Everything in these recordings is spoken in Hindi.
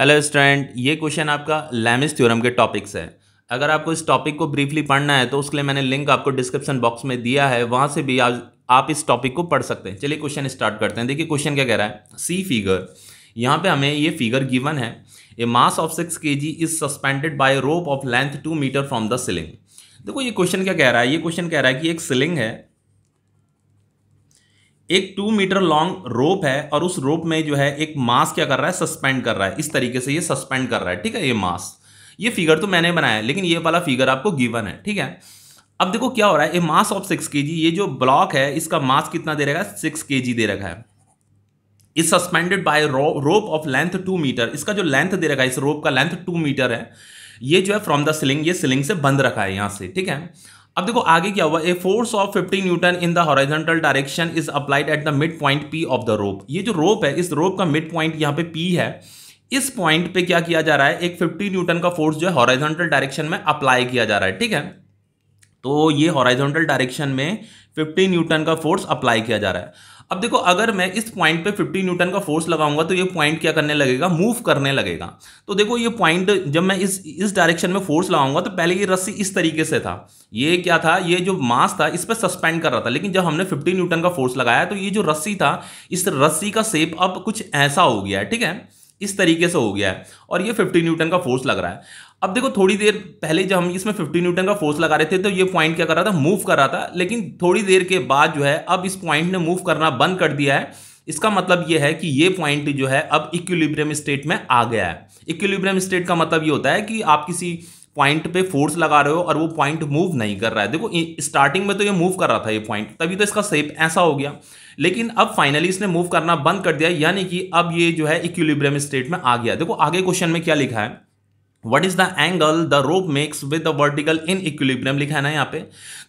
हेलो स्टूडेंट ये क्वेश्चन आपका लैमिस थ्योरम के टॉपिक्स है अगर आपको इस टॉपिक को ब्रीफली पढ़ना है तो उसके लिए मैंने लिंक आपको डिस्क्रिप्शन बॉक्स में दिया है वहाँ से भी आज आप इस टॉपिक को पढ़ सकते हैं चलिए क्वेश्चन स्टार्ट करते हैं देखिए क्वेश्चन क्या कह रहा है सी फिगर यहाँ पे हमें ये फिगर गिवन है ए मास of six K G is suspended by rope of length two metre from the ceiling देखो ये क्वेश्चन क्या कह रहा है ये क्वेश्चन कह रहा है कि एक सिलिंग है एक टू मीटर लॉन्ग रोप है और उस रोप में जो है एक मास क्या कर रहा है सस्पेंड कर रहा है इस तरीके से ये सस्पेंड कर रहा है ठीक है ये मास ये फिगर तो मैंने बनाया है लेकिन ये वाला फिगर आपको गिवन है ठीक है अब देखो क्या हो रहा है ये मास ऑफ सिक्स के ये जो ब्लॉक है इसका मास कितना दे रखा है सिक्स के दे रखा है is suspended by rope of length two metre इसका जो लेंथ दे रखा है इस रोप का लेंथ टू मीटर है ये जो है फ्रॉम द सिलिंग ये सिलिंग से बंद रखा है यहाँ से ठीक है अब देखो आगे क्या हुआ a force of 50 newton in the horizontal direction is applied at the mid point P of the rope ये जो रोप है इस रोप का मिड पॉइंट यहाँ पे पी है इस पॉइंट पे क्या किया जा रहा है एक 50 न्यूटन का फोर्स जो है हॉरिजॉन्टल डायरेक्शन में अप्लाई किया जा रहा है ठीक है तो ये हॉरिजॉन्टल डायरेक्शन में 50 न्यूटन का फोर्स अप्लाई किया जा रहा है अब देखो अगर मैं इस पॉइंट पे 50 न्यूटन का फोर्स लगाऊंगा तो ये पॉइंट क्या करने लगेगा मूव करने लगेगा तो देखो ये पॉइंट जब मैं इस इस डायरेक्शन में फोर्स लगाऊंगा तो पहले ये रस्सी इस तरीके से था ये क्या था ये जो मास था इस पर सस्पेंड कर रहा था लेकिन जब हमने फिफ्टी न्यूटन का फोर्स लगाया तो ये जो रस्सी था इस रस्सी का सेप अब कुछ ऐसा हो गया है ठीक है इस तरीके से हो गया है और ये 50 न्यूटन का फोर्स लग रहा है अब देखो थोड़ी देर पहले जब हम इसमें 50 न्यूटन का फोर्स लगा रहे थे तो ये पॉइंट क्या कर रहा था मूव कर रहा था लेकिन थोड़ी देर के बाद जो है अब इस पॉइंट ने मूव करना बंद कर दिया है इसका मतलब ये है कि ये पॉइंट जो है अब इक्विलिब्रियम स्टेट में आ गया है इक्विलिब्रियम स्टेट का मतलब ये होता है कि आप किसी पॉइंट पे फोर्स लगा रहे हो और वो पॉइंट मूव नहीं कर रहा है देखो स्टार्टिंग में तो ये मूव कर रहा था ये पॉइंट तभी तो इसका सेप ऐसा हो गया लेकिन अब फाइनली इसने मूव करना बंद कर दिया यानी कि अब ये जो है इक्विलिब्रियम स्टेट में आ गया देखो आगे क्वेश्चन में क्या लिखा है what is the angle the rope makes with the vertical in equilibrium लिखा है ना यहाँ पे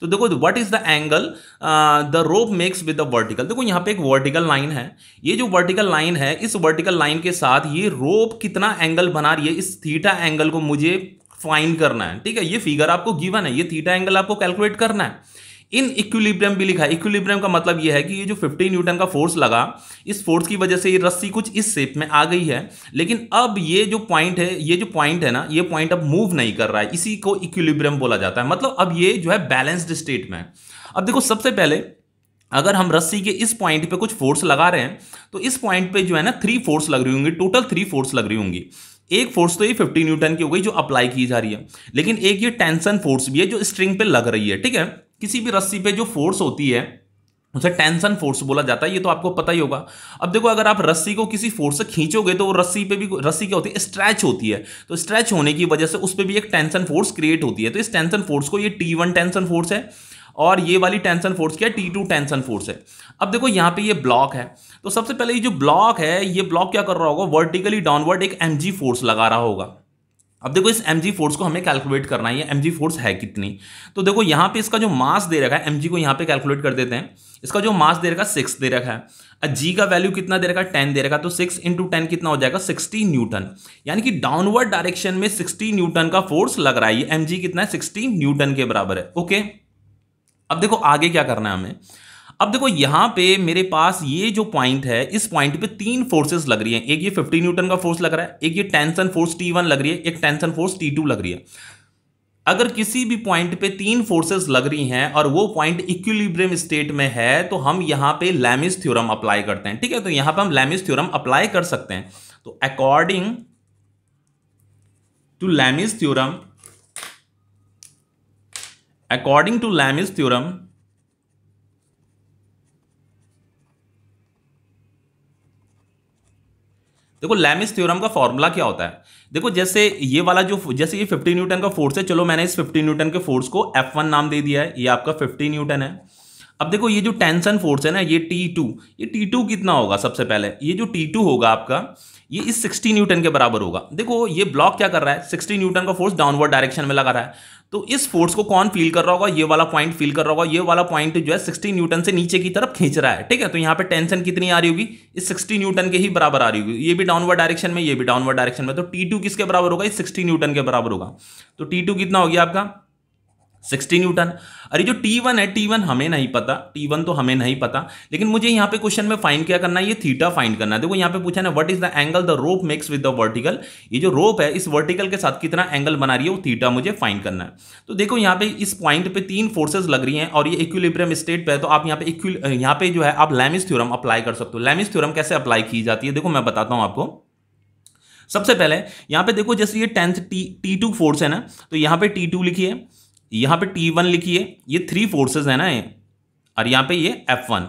तो देखो what is the angle the rope makes with the vertical देखो यहाँ पे एक वर्टिकल लाइन है ये जो वर्टिकल लाइन है इस वर्टिकल लाइन के साथ ये रोप कितना एंगल बना रही है इस थीटा एंगल को मुझे फाइंड करना है ठीक है ये फिगर आपको गिवन है ये थीटा एंगल आपको कैलकुलेट करना है इन इक्विलिब्रियम भी लिखा है इक्विलिब्रियम का मतलब ये है कि ये जो 15 न्यूटन का फोर्स लगा इस फोर्स की वजह से ये रस्सी कुछ इस शेप में आ गई है लेकिन अब ये जो पॉइंट है ये जो पॉइंट है ना ये पॉइंट अब मूव नहीं कर रहा है इसी को इक्विलिब्रियम बोला जाता है मतलब अब ये जो है बैलेंस्ड स्टेट में अब देखो सबसे पहले अगर हम रस्सी के इस पॉइंट पे कुछ फोर्स लगा रहे हैं तो इस पॉइंट पे जो है ना थ्री फोर्स लग रही होंगी टोटल थ्री फोर्स लग रही होंगी एक फोर्स तो ये 50 न्यूटन की हो गई जो अप्लाई की जा रही है लेकिन एक ये टेंशन फोर्स भी है जो स्ट्रिंग पे लग रही है ठीक है किसी भी रस्सी पे जो फोर्स होती है उसे टेंशन फोर्स बोला जाता है ये तो आपको पता ही होगा अब देखो अगर आप रस्सी को किसी फोर्स से खींचोगे तो वो रस्सी पे भी रस्सी क्या होती है स्ट्रेच होती है तो स्ट्रेच होने की वजह से उस पर भी एक टेंशन फोर्स क्रिएट होती है तो इस टेंशन फोर्स को ये टी वन टेंशन फोर्स है और ये वाली टेंशन फोर्स क्या है टी टेंशन फोर्स है अब देखो यहाँ पे ये ब्लॉक है तो सबसे पहले ये जो ब्लॉक है ये ब्लॉक क्या कर रहा होगा वर्टिकली डाउनवर्ड एक एम फोर्स लगा रहा होगा अब देखो इस एम फोर्स को हमें कैलकुलेट करना है एम फोर्स है कितनी तो देखो यहाँ पे इसका जो मास दे रखा है एम को यहाँ पे कैलकुलेट कर देते हैं इसका जो मास दे रखा है सिक्स दे रखा है जी का वैल्यू कितना दे रखा है टेन दे रखा है तो सिक्स इंटू टेन कितना हो जाएगा सिक्सटी न्यूटन यानी कि डाउनवर्ड डायरेक्शन में सिक्सटी न्यूटन का फोर्स लग रहा है ये एम कितना है सिक्सटी न्यूटन के बराबर है ओके अब देखो आगे क्या करना है हमें अब देखो यहां पे मेरे पास ये जो पॉइंट है इस पॉइंट पे तीन फोर्सेस लग रही हैं एक ये 50 न्यूटन का फोर्स लग रहा है एक ये टेंशन फोर्स T1 लग रही है एक टेंशन फोर्स T2 लग रही है अगर किसी भी पॉइंट पे तीन फोर्सेस लग रही हैं और वो पॉइंट इक्विलिब्रियम स्टेट में है तो हम यहां पे लैमिस थ्योरम अप्लाई करते हैं ठीक है तो यहां पे हम लैमिस थ्योरम अप्लाई कर सकते हैं तो according to Lami's theorem according to लैमिस theorem, देखो लैमिस थ्योरम का फॉर्मूला क्या होता है देखो जैसे ये वाला जो जैसे ये 50 न्यूटन का फोर्स है चलो मैंने इस 50 न्यूटन के फोर्स को F1 नाम दे दिया है ये आपका 50 न्यूटन है अब देखो ये जो टेंशन फोर्स है ना ये टी टू ये टी टू कितना होगा सबसे पहले ये जो टी टू होगा आपका ये इस 60 न्यूटन के बराबर होगा देखो ये ब्लॉक क्या कर रहा है 60 न्यूटन का फोर्स डाउनवर्ड डायरेक्शन में लगा रहा है तो इस फोर्स को कौन फील कर रहा होगा ये वाला पॉइंट फील कर रहा होगा ये वाला पॉइंट जो है सिक्सटी न्यूटन से नीचे की तरफ खींच रहा है ठीक है तो यहाँ पे टेंशन कितनी आ रही होगी इस सिक्सटी न्यूटन के ही बराबर आ रही होगी ये भी डाउनवर्ड डायरेक्शन में ये भी डाउनवर्ड डायरेक्शन में तो टी किसके बराबर होगा इस सिक्सटी न्यूटन के बराबर होगा तो टी कितना हो गया आपका सिक्सटी न्यूटन अरे जो टी वन है टी वन हमें नहीं पता टी वन तो हमें नहीं पता लेकिन मुझे यहाँ पे क्वेश्चन में फाइंड क्या करना है ये थीटा फाइंड करना है देखो यहाँ पे पूछा ना what is the angle the rope makes with the vertical ये जो रोप है इस वर्टिकल के साथ कितना एंगल बना रही है वो थीटा मुझे फाइंड करना है तो देखो यहाँ पे इस पॉइंट पे तीन फोर्सेज लग रही हैं और ये इक्विलिब्रियम स्टेट पर है तो आप यहाँ पे यहाँ पे जो है आप लैमिस थ्योरम अप्लाई कर सकते हो लैमिस थ्योरम कैसे अप्लाई की जाती है देखो मैं बताता हूँ आपको सबसे पहले यहाँ पे देखो जैसे ये tenth T T two force है ना तो यहाँ पे टी टू लिखिए यहाँ पे टी वन लिखिए ये थ्री फोर्सेज हैं ना ये और यहाँ पे ये F one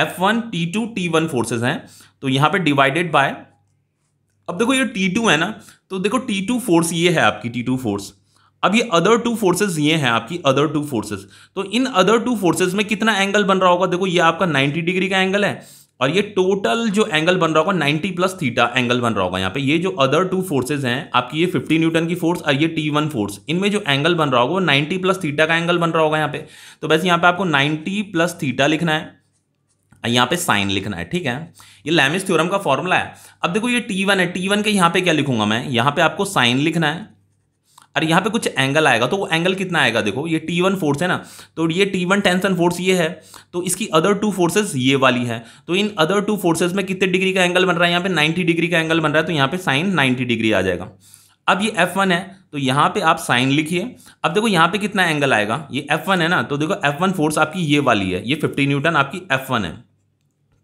F one T two T one forces हैं तो यहाँ पे डिवाइडेड बाय अब देखो ये टी टू है ना तो देखो टी टू फोर्स ये है आपकी टी टू फोर्स अब ये अदर टू फोर्सेज ये हैं आपकी अदर टू फोर्सेज तो इन अदर टू फोर्सेज में कितना एंगल बन रहा होगा देखो ये आपका 90 डिग्री का एंगल है और ये टोटल जो एंगल बन रहा होगा 90 प्लस थीटा एंगल बन रहा होगा यहाँ पे ये जो अदर टू फोर्सेज हैं आपकी ये 50 न्यूटन की फोर्स और ये T1 फोर्स इनमें जो एंगल बन रहा होगा वो 90 प्लस थीटा का एंगल बन रहा होगा यहाँ पे तो बस यहाँ पे आपको 90 प्लस थीटा लिखना है यहाँ पे साइन लिखना है ठीक है ये लैमिस थ्योरम का फॉर्मूला है अब देखो ये टी है टी के यहाँ पे क्या लिखूंगा मैं यहाँ पे आपको साइन लिखना है और यहाँ पे कुछ एंगल आएगा तो वो एंगल कितना आएगा देखो ये टी वन फोर्स है ना तो ये टी वन टेंसन फोर्स ये है तो इसकी अदर टू फोर्सेज ये वाली है तो इन अदर टू फोर्सेज में कितने डिग्री का एंगल बन रहा है यहाँ पे नाइन्टी डिग्री का एंगल बन रहा है तो यहाँ पे साइन नाइन्टी डिग्री आ जाएगा अब ये F1 है तो यहाँ पे आप साइन लिखिए अब देखो यहाँ पे कितना एंगल आएगा ये एफ है ना तो देखो एफ फोर्स आपकी ये वाली है ये फिफ्टी न्यूटन आपकी एफ है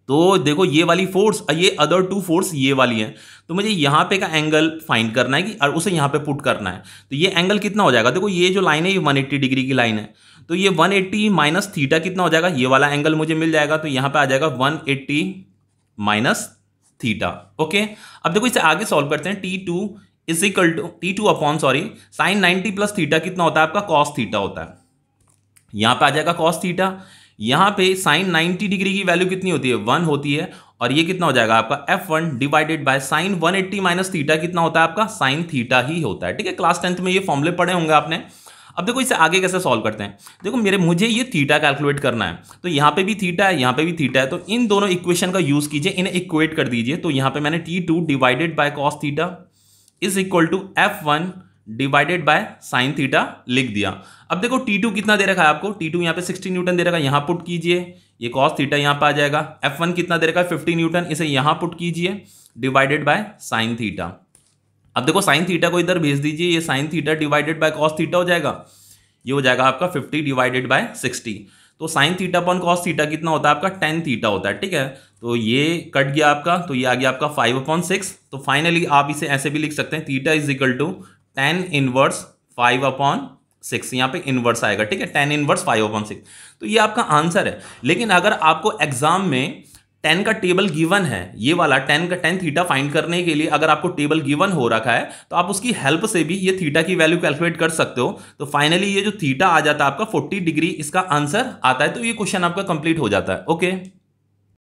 तो देखो ये वाली फोर्स ये अदर टू फोर्स ये वाली है तो मुझे यहाँ पे का एंगल फाइंड करना है कि और उसे यहाँ पे पुट करना है तो ये एंगल कितना हो जाएगा देखो ये जो लाइन है ये 180 डिग्री की लाइन है तो ये 180 एट्टी माइनस थीटा कितना हो जाएगा ये वाला एंगल मुझे मिल जाएगा तो यहाँ पे आ जाएगा 180 एट्टी माइनस थीटा ओके अब देखो इसे आगे सॉल्व करते हैं T two is equal to T two upon sorry sine ninety plus theta कितना होता है आपका कॉस थीटा होता है यहाँ पे आ जाएगा कॉस थीटा यहां पे साइन 90 डिग्री की वैल्यू कितनी होती है वन होती है और ये कितना हो जाएगा आपका F one divided by sine one eighty minus theta कितना होता है आपका साइन थीटा ही होता है ठीक है क्लास टेंथ में ये फॉर्मुले पढ़े होंगे आपने अब देखो इसे आगे कैसे सॉल्व करते हैं देखो मेरे मुझे ये थीटा कैलकुलेट करना है तो यहाँ पे भी थीटा है यहाँ पे भी थीटा है तो इन दोनों इक्वेशन का यूज़ कीजिए इन्हें इक्वेट कर दीजिए तो यहाँ पे मैंने T two divided by cos theta is equal to F one divided by sine theta लिख दिया अब देखो टी टू कितना दे रखा है आपको टी टू यहाँ पे सिक्सटी न्यूटन दे रखा है यहाँ पुट कीजिए ये कॉस थीटा यहाँ पे आ जाएगा एफ वन कितना दे रखा है फिफ्टी न्यूटन इसे यहाँ पुट कीजिए डिवाइडेड बाय साइन थीटा अब देखो साइन थीटा को इधर भेज दीजिए ये sine theta divided by cos theta हो जाएगा ये हो जाएगा आपका फिफ्टी डिवाइडेड बाय सिक्सटी तो sine theta upon cos theta कितना होता है आपका टेन थीटा होता है ठीक है तो ये कट गया आपका तो ये आ गया आपका फाइव अपॉन सिक्स तो फाइनली आप इसे ऐसे भी लिख सकते हैं theta is equal to tan inverse five upon six यहाँ पे इनवर्स आएगा ठीक है tan inverse five upon six तो ये आपका आंसर है लेकिन अगर आपको एग्जाम में टेन का टेबल गिवन है ये वाला टेन का टेन थीटा फाइंड करने के लिए अगर आपको टेबल गिवन हो रखा है तो आप उसकी हेल्प से भी ये थीटा की वैल्यू कैलकुलेट कर सकते हो तो फाइनली ये जो थीटा आ जाता है आपका फोर्टी डिग्री इसका आंसर आता है तो ये क्वेश्चन आपका कंप्लीट हो जाता है ओके